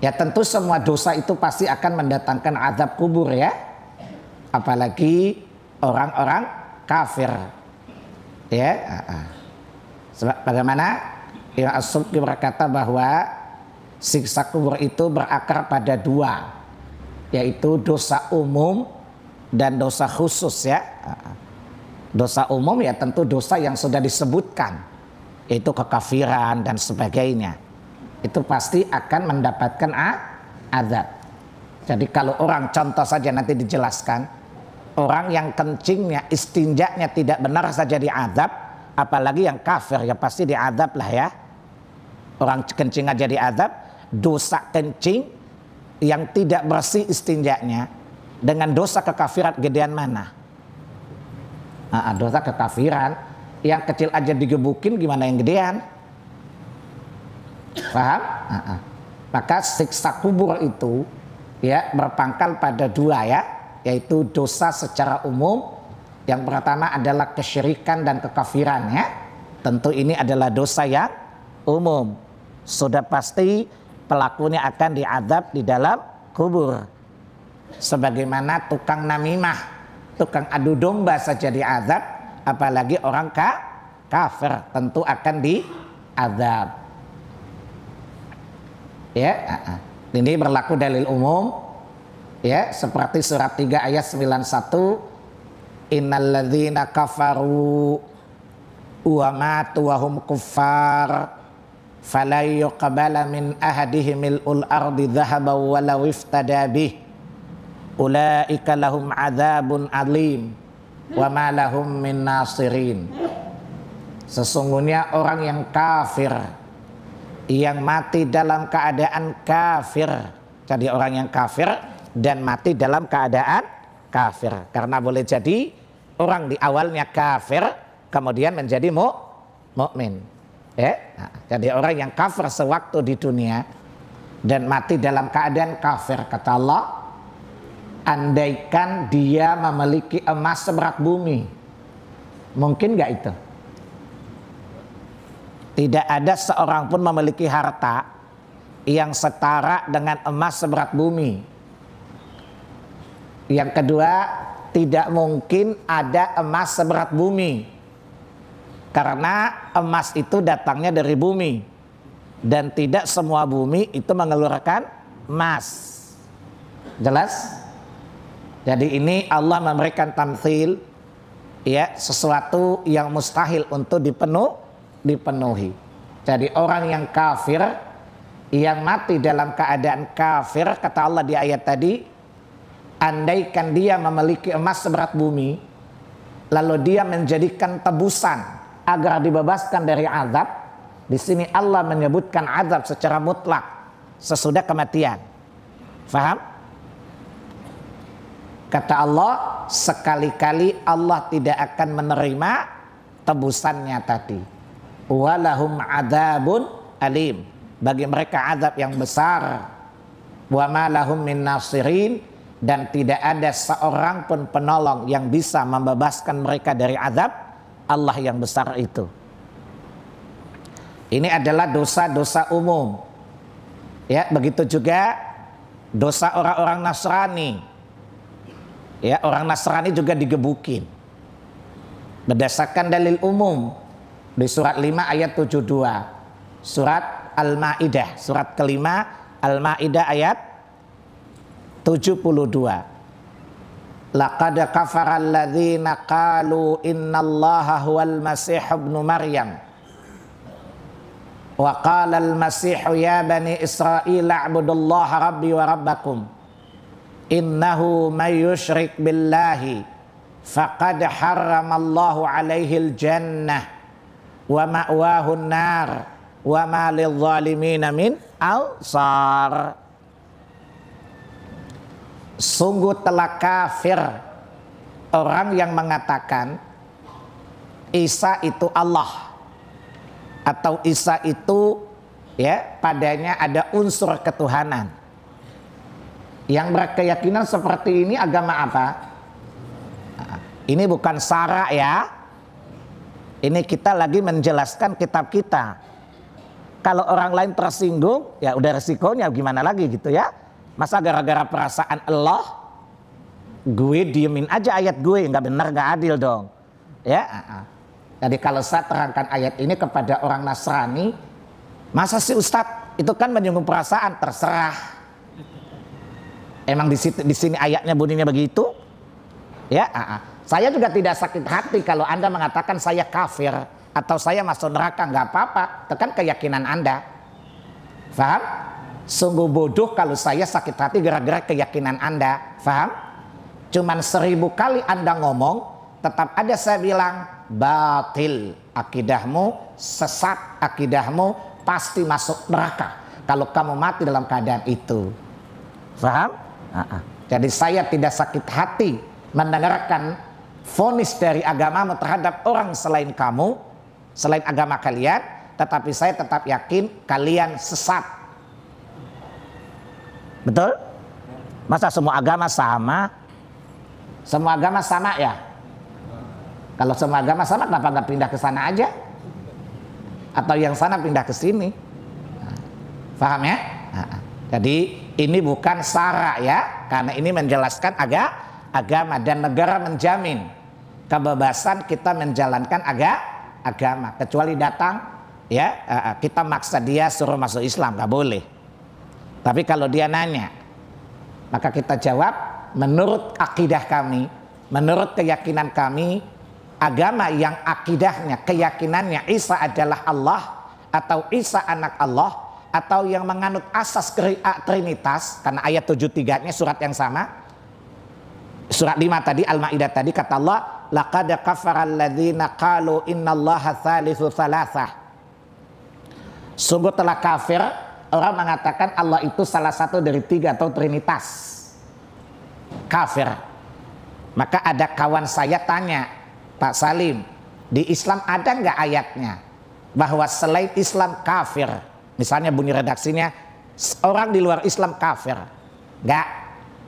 Ya tentu semua dosa itu pasti akan mendatangkan azab kubur ya. Apalagi orang-orang kafir. Ya. Ah, ah. Sebab bagaimana Imam ya, as berkata bahwa siksa kubur itu berakar pada dua. Yaitu dosa umum dan dosa khusus ya. Ah, dosa umum ya tentu dosa yang sudah disebutkan. Yaitu kekafiran dan sebagainya itu pasti akan mendapatkan azab. Jadi kalau orang contoh saja nanti dijelaskan, orang yang kencingnya, istinjaknya tidak benar saja diadab, apalagi yang kafir ya pasti diadab lah ya. Orang kencing aja diadab, dosa kencing yang tidak bersih istinjaknya dengan dosa kekafiran gedean mana? Nah, dosa kekafiran yang kecil aja digebukin gimana yang gedean? Paham? Maka siksa kubur itu ya berpangkal pada dua ya, yaitu dosa secara umum yang pertama adalah kesyirikan dan kekafiran ya. Tentu ini adalah dosa yang umum. Sudah pasti pelakunya akan diadab di dalam kubur. Sebagaimana tukang namimah, tukang adu domba saja diadab, apalagi orang ka, kafir tentu akan diadab. Ya, ini berlaku dalil umum. Ya, seperti surat 3 ayat 91 Innalladzina kafaru wa matu wa hum kuffar fala yuqbala min ahadihim ul ardi dhahaban walau iftada bih ulaika lahum adzabun alim wa ma lahum min nasirin Sesungguhnya orang yang kafir yang mati dalam keadaan kafir. Jadi orang yang kafir dan mati dalam keadaan kafir. Karena boleh jadi orang di awalnya kafir kemudian menjadi mukmin. Ya? Nah, jadi orang yang kafir sewaktu di dunia dan mati dalam keadaan kafir kata Allah andaikan dia memiliki emas seberat bumi mungkin nggak itu tidak ada seorang pun memiliki harta yang setara dengan emas seberat bumi. Yang kedua, tidak mungkin ada emas seberat bumi. Karena emas itu datangnya dari bumi. Dan tidak semua bumi itu mengeluarkan emas. Jelas? Jadi ini Allah memberikan tamthil ya sesuatu yang mustahil untuk dipenuhi dipenuhi. Jadi orang yang kafir yang mati dalam keadaan kafir kata Allah di ayat tadi andaikan dia memiliki emas seberat bumi lalu dia menjadikan tebusan agar dibebaskan dari azab di sini Allah menyebutkan azab secara mutlak sesudah kematian. Faham? Kata Allah, sekali-kali Allah tidak akan menerima tebusannya tadi walahum adabun alim bagi mereka adab yang besar wa malahum min nasirin dan tidak ada seorang pun penolong yang bisa membebaskan mereka dari adab Allah yang besar itu. Ini adalah dosa-dosa umum. Ya, begitu juga dosa orang-orang Nasrani. Ya, orang Nasrani juga digebukin. Berdasarkan dalil umum, di surat 5 ayat 72. Surat Al-Maidah, surat kelima Al-Maidah ayat 72. Laqad kafara alladhina qalu innallaha huwal masih ibnu Maryam. Wa qala al-masih ya bani Israil a'budullaha rabbi wa rabbakum. Innahu may yushrik billahi faqad harramallahu alaihi al-jannah wa ma'wahun nar wa ma min ansar sungguh telah kafir orang yang mengatakan Isa itu Allah atau Isa itu ya padanya ada unsur ketuhanan yang berkeyakinan seperti ini agama apa ini bukan sara ya ini kita lagi menjelaskan kitab kita. Kalau orang lain tersinggung, ya udah resikonya gimana lagi gitu ya. Masa gara-gara perasaan Allah, gue diemin aja ayat gue, nggak benar nggak adil dong. Ya, ah, ah. jadi kalau saya terangkan ayat ini kepada orang Nasrani, masa sih Ustadz itu kan menyinggung perasaan, terserah. Emang di, di sini ayatnya bunyinya begitu? Ya, ah, saya juga tidak sakit hati kalau Anda mengatakan saya kafir atau saya masuk neraka nggak apa-apa. Itu kan keyakinan Anda. Faham? Sungguh bodoh kalau saya sakit hati gara-gara keyakinan Anda. Faham? Cuman seribu kali Anda ngomong, tetap ada saya bilang batil akidahmu, sesat akidahmu, pasti masuk neraka kalau kamu mati dalam keadaan itu. Faham? Uh -uh. Jadi saya tidak sakit hati mendengarkan fonis dari agamamu terhadap orang selain kamu, selain agama kalian, tetapi saya tetap yakin kalian sesat. Betul? Masa semua agama sama? Semua agama sama ya? Kalau semua agama sama kenapa nggak pindah ke sana aja? Atau yang sana pindah ke sini? Faham ya? Jadi ini bukan sarah ya, karena ini menjelaskan agak agama dan negara menjamin kebebasan kita menjalankan aga, agama kecuali datang ya eh, eh, kita maksa dia suruh masuk Islam nggak boleh tapi kalau dia nanya maka kita jawab menurut akidah kami menurut keyakinan kami agama yang akidahnya keyakinannya Isa adalah Allah atau Isa anak Allah atau yang menganut asas trinitas karena ayat 73-nya surat yang sama surat 5 tadi Al-Maidah tadi kata Allah laqad kafaral ladzina qalu innallaha thalithu thalathah. Sungguh telah kafir orang mengatakan Allah itu salah satu dari tiga atau trinitas. Kafir. Maka ada kawan saya tanya, Pak Salim, di Islam ada nggak ayatnya bahwa selain Islam kafir? Misalnya bunyi redaksinya, orang di luar Islam kafir. Nggak,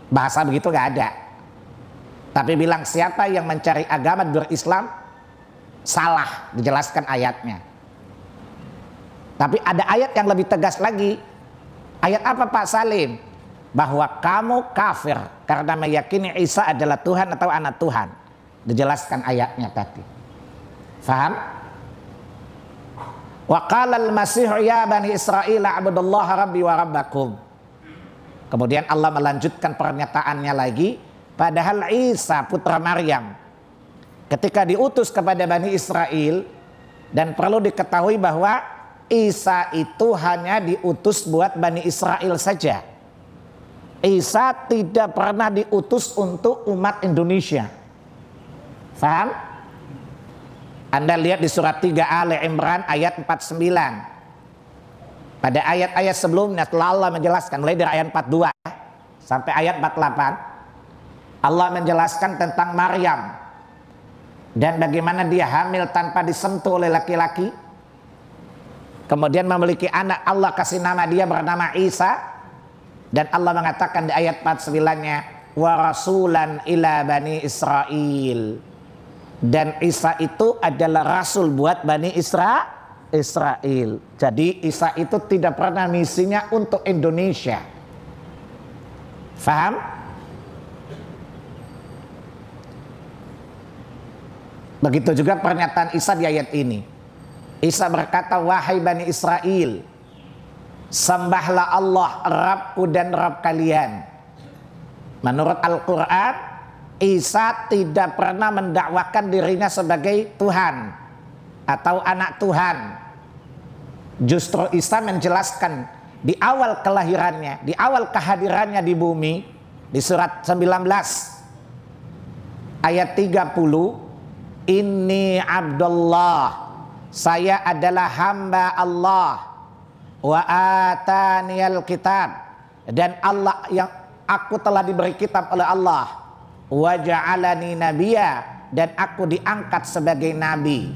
bahasa begitu nggak ada. Tapi bilang siapa yang mencari agama Islam salah dijelaskan ayatnya. Tapi ada ayat yang lebih tegas lagi. Ayat apa Pak Salim? Bahwa kamu kafir karena meyakini Isa adalah Tuhan atau anak Tuhan. Dijelaskan ayatnya tadi. Faham? Wa qala al-masih ya bani Israel a'budullaha rabbi wa rabbakum. Kemudian Allah melanjutkan pernyataannya lagi Padahal Isa putra Maryam ketika diutus kepada Bani Israel dan perlu diketahui bahwa Isa itu hanya diutus buat Bani Israel saja. Isa tidak pernah diutus untuk umat Indonesia. Faham? Anda lihat di surat 3 Ali Imran ayat 49. Pada ayat-ayat sebelumnya telah Allah menjelaskan mulai dari ayat 42 sampai ayat 48. Allah menjelaskan tentang Maryam dan bagaimana dia hamil tanpa disentuh oleh laki-laki. Kemudian memiliki anak Allah kasih nama dia bernama Isa dan Allah mengatakan di ayat 49-nya wa rasulan ila bani Israel. Dan Isa itu adalah rasul buat Bani Isra Israel. Jadi Isa itu tidak pernah misinya untuk Indonesia. Faham? Begitu juga pernyataan Isa di ayat ini. Isa berkata, wahai Bani Israel, sembahlah Allah, Rabku dan Rab kalian. Menurut Al-Quran, Isa tidak pernah mendakwakan dirinya sebagai Tuhan atau anak Tuhan. Justru Isa menjelaskan di awal kelahirannya, di awal kehadirannya di bumi, di surat 19 ayat 30, Inni Abdullah. Saya adalah hamba Allah. Wa kitab. Dan Allah yang aku telah diberi kitab oleh Allah. Wa ja'alani nabiya. Dan aku diangkat sebagai nabi.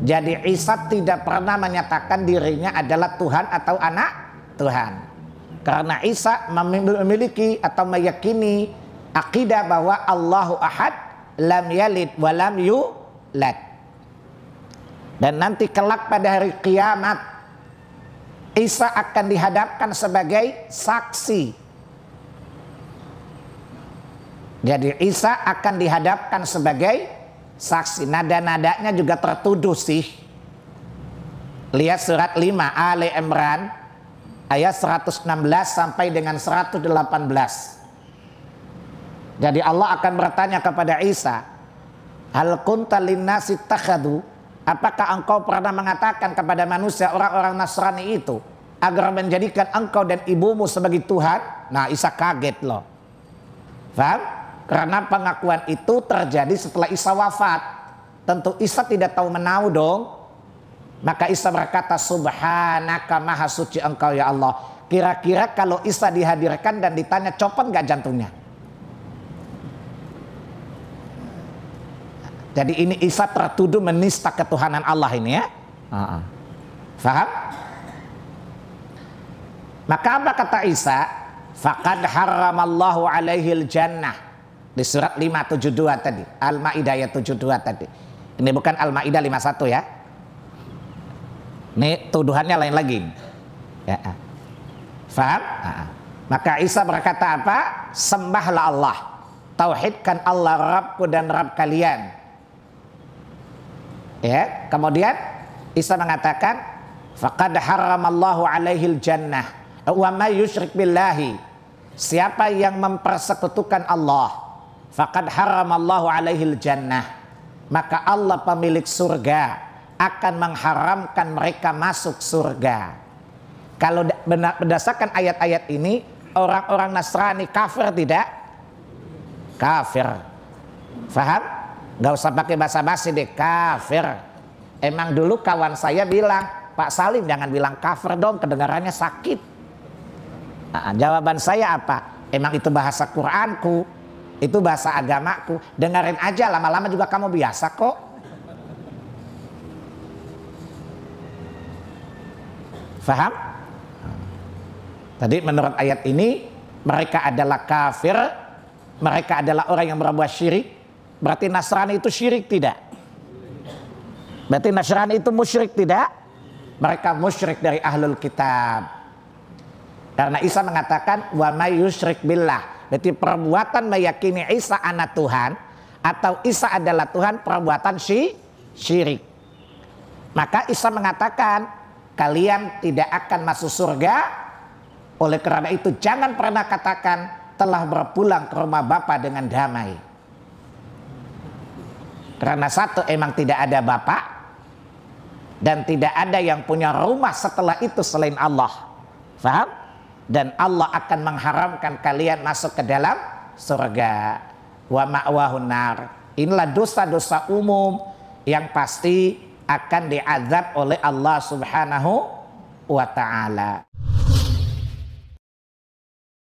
Jadi Isa tidak pernah menyatakan dirinya adalah Tuhan atau anak Tuhan. Karena Isa memiliki atau meyakini akidah bahwa Allahu Ahad lam yalid wa lam yu lat. Dan nanti kelak pada hari kiamat Isa akan dihadapkan sebagai saksi. Jadi Isa akan dihadapkan sebagai saksi. Nada-nadanya juga tertuduh sih. Lihat surat 5 Ali Imran ayat 116 sampai dengan 118. Jadi Allah akan bertanya kepada Isa, Hal kunta linnasi takhadu Apakah engkau pernah mengatakan kepada manusia orang-orang Nasrani itu agar menjadikan engkau dan ibumu sebagai Tuhan? Nah, Isa kaget loh. Faham? Karena pengakuan itu terjadi setelah Isa wafat. Tentu Isa tidak tahu menau dong. Maka Isa berkata, Subhanaka maha suci engkau ya Allah. Kira-kira kalau Isa dihadirkan dan ditanya, copot gak jantungnya? Jadi ini Isa tertuduh menista ketuhanan Allah ini ya. Faham? Maka apa kata Isa? Fakad haramallahu alaihi jannah. Di surat 572 tadi. Al-Ma'idah ayat 72 tadi. Ini bukan Al-Ma'idah 51 ya. Ini tuduhannya lain lagi. Ya. Ah. Faham? Maka Isa berkata apa? Sembahlah Allah. Tauhidkan Allah Rabbku dan Rabb kalian Ya, kemudian Isa mengatakan faqad haramallahu alaihil jannah wa may yusyrik billahi siapa yang mempersekutukan Allah faqad haramallahu alaihil jannah maka Allah pemilik surga akan mengharamkan mereka masuk surga kalau berdasarkan ayat-ayat ini orang-orang Nasrani kafir tidak kafir faham Gak usah pakai basa-basi deh, kafir. Emang dulu kawan saya bilang, Pak Salim jangan bilang kafir dong, kedengarannya sakit. Nah, jawaban saya apa? Emang itu bahasa Quranku, itu bahasa agamaku. Dengerin aja, lama-lama juga kamu biasa kok. Faham? Tadi menurut ayat ini, mereka adalah kafir, mereka adalah orang yang berbuat syirik, Berarti Nasrani itu syirik tidak? Berarti Nasrani itu musyrik tidak? Mereka musyrik dari ahlul kitab. Karena Isa mengatakan wa may yusyrik billah. Berarti perbuatan meyakini Isa anak Tuhan atau Isa adalah Tuhan perbuatan si syirik. Maka Isa mengatakan kalian tidak akan masuk surga oleh karena itu jangan pernah katakan telah berpulang ke rumah Bapa dengan damai. Karena satu emang tidak ada bapak dan tidak ada yang punya rumah setelah itu selain Allah. Faham? Dan Allah akan mengharamkan kalian masuk ke dalam surga. Wa ma'wahun Inilah dosa-dosa umum yang pasti akan diazab oleh Allah Subhanahu wa taala.